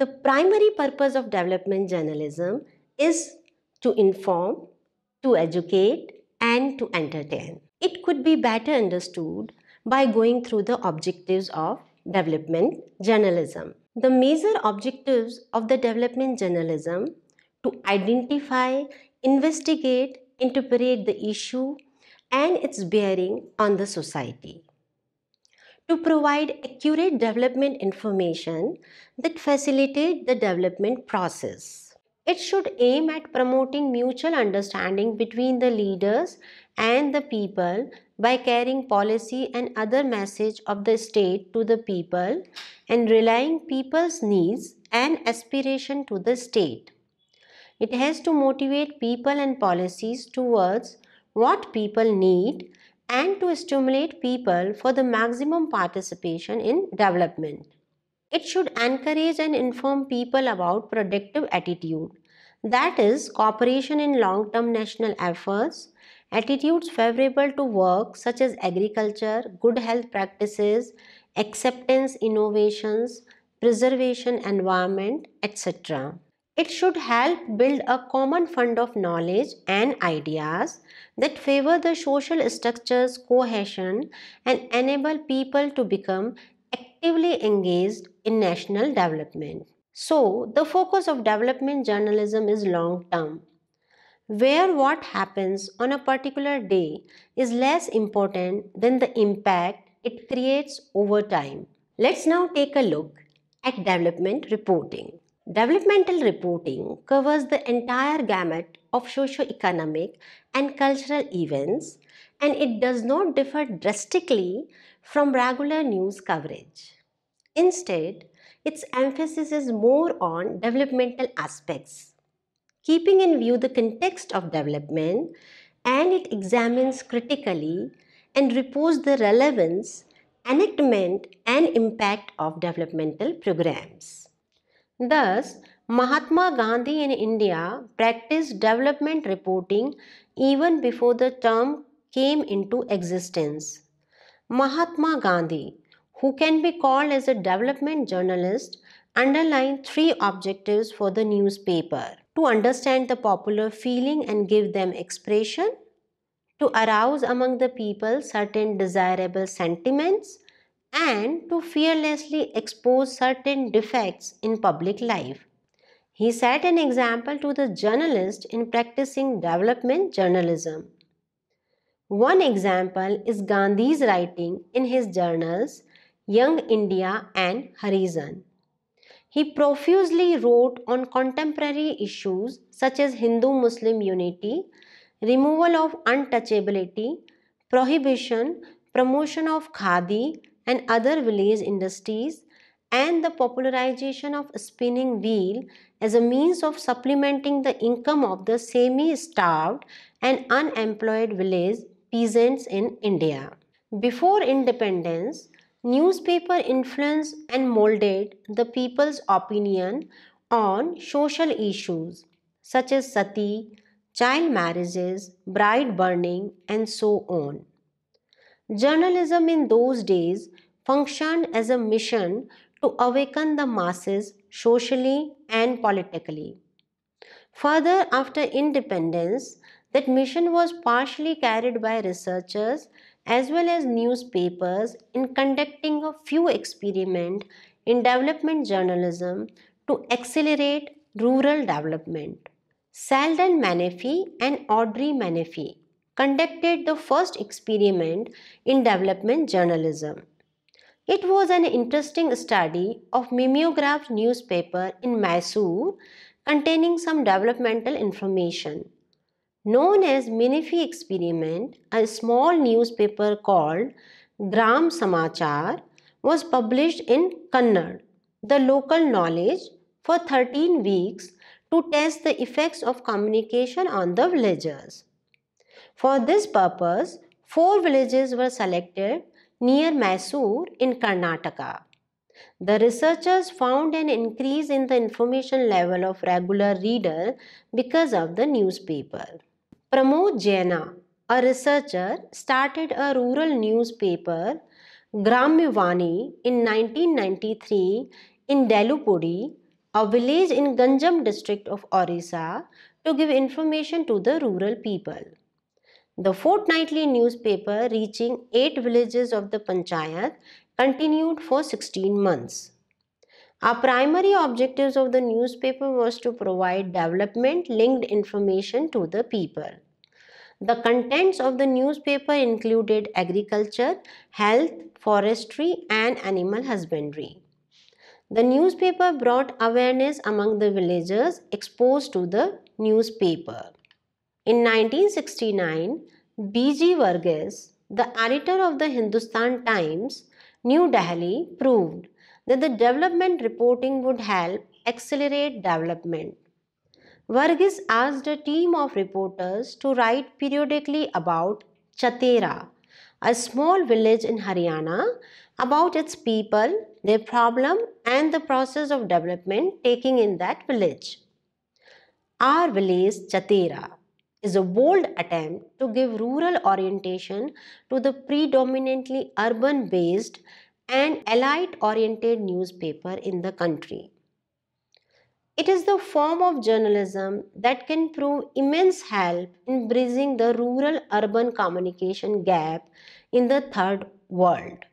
The primary purpose of development journalism is to inform, to educate and to entertain. It could be better understood by going through the objectives of development journalism. The major objectives of the development journalism to identify, investigate, interpret the issue and its bearing on the society to provide accurate development information that facilitate the development process. It should aim at promoting mutual understanding between the leaders and the people by carrying policy and other message of the state to the people and relying people's needs and aspiration to the state. It has to motivate people and policies towards what people need and to stimulate people for the maximum participation in development. It should encourage and inform people about productive attitude, that is, cooperation in long term national efforts, attitudes favorable to work such as agriculture, good health practices, acceptance innovations, preservation environment, etc. It should help build a common fund of knowledge and ideas that favor the social structure's cohesion and enable people to become actively engaged in national development. So, the focus of development journalism is long term, where what happens on a particular day is less important than the impact it creates over time. Let's now take a look at development reporting. Developmental reporting covers the entire gamut of socio-economic and cultural events and it does not differ drastically from regular news coverage. Instead, its emphasis is more on developmental aspects, keeping in view the context of development and it examines critically and reports the relevance, enactment and impact of developmental programs. Thus, Mahatma Gandhi in India practiced development reporting even before the term came into existence. Mahatma Gandhi, who can be called as a development journalist, underlined three objectives for the newspaper to understand the popular feeling and give them expression, to arouse among the people certain desirable sentiments, and to fearlessly expose certain defects in public life. He set an example to the journalist in practicing development journalism. One example is Gandhi's writing in his journals Young India and Horizon. He profusely wrote on contemporary issues such as Hindu Muslim unity, removal of untouchability, prohibition, promotion of khadi, and other village industries and the popularization of spinning wheel as a means of supplementing the income of the semi-starved and unemployed village peasants in India. Before independence, newspaper influenced and molded the people's opinion on social issues such as sati, child marriages, bride burning and so on. Journalism in those days functioned as a mission to awaken the masses socially and politically. Further, after independence, that mission was partially carried by researchers as well as newspapers in conducting a few experiments in development journalism to accelerate rural development. Selden Menefee and Audrey Menefee conducted the first experiment in development journalism. It was an interesting study of mimeographed newspaper in Mysore containing some developmental information. Known as Minifi experiment, a small newspaper called Gram Samachar was published in Kannad, the local knowledge, for 13 weeks to test the effects of communication on the villagers. For this purpose, four villages were selected near Mysore in Karnataka. The researchers found an increase in the information level of regular reader because of the newspaper. Pramod Jaina, a researcher, started a rural newspaper, Gramivani, in 1993 in Dalupudi, a village in Ganjam district of Orissa, to give information to the rural people. The fortnightly newspaper reaching 8 villages of the panchayat continued for 16 months. Our primary objectives of the newspaper was to provide development linked information to the people. The contents of the newspaper included agriculture, health, forestry and animal husbandry. The newspaper brought awareness among the villagers exposed to the newspaper. In 1969, B.G. Vargas, the editor of the Hindustan Times, New Delhi, proved that the development reporting would help accelerate development. Vargas asked a team of reporters to write periodically about Chatera, a small village in Haryana, about its people, their problem, and the process of development taking in that village. Our village, Chatera is a bold attempt to give rural orientation to the predominantly urban based and elite oriented newspaper in the country. It is the form of journalism that can prove immense help in bridging the rural urban communication gap in the third world.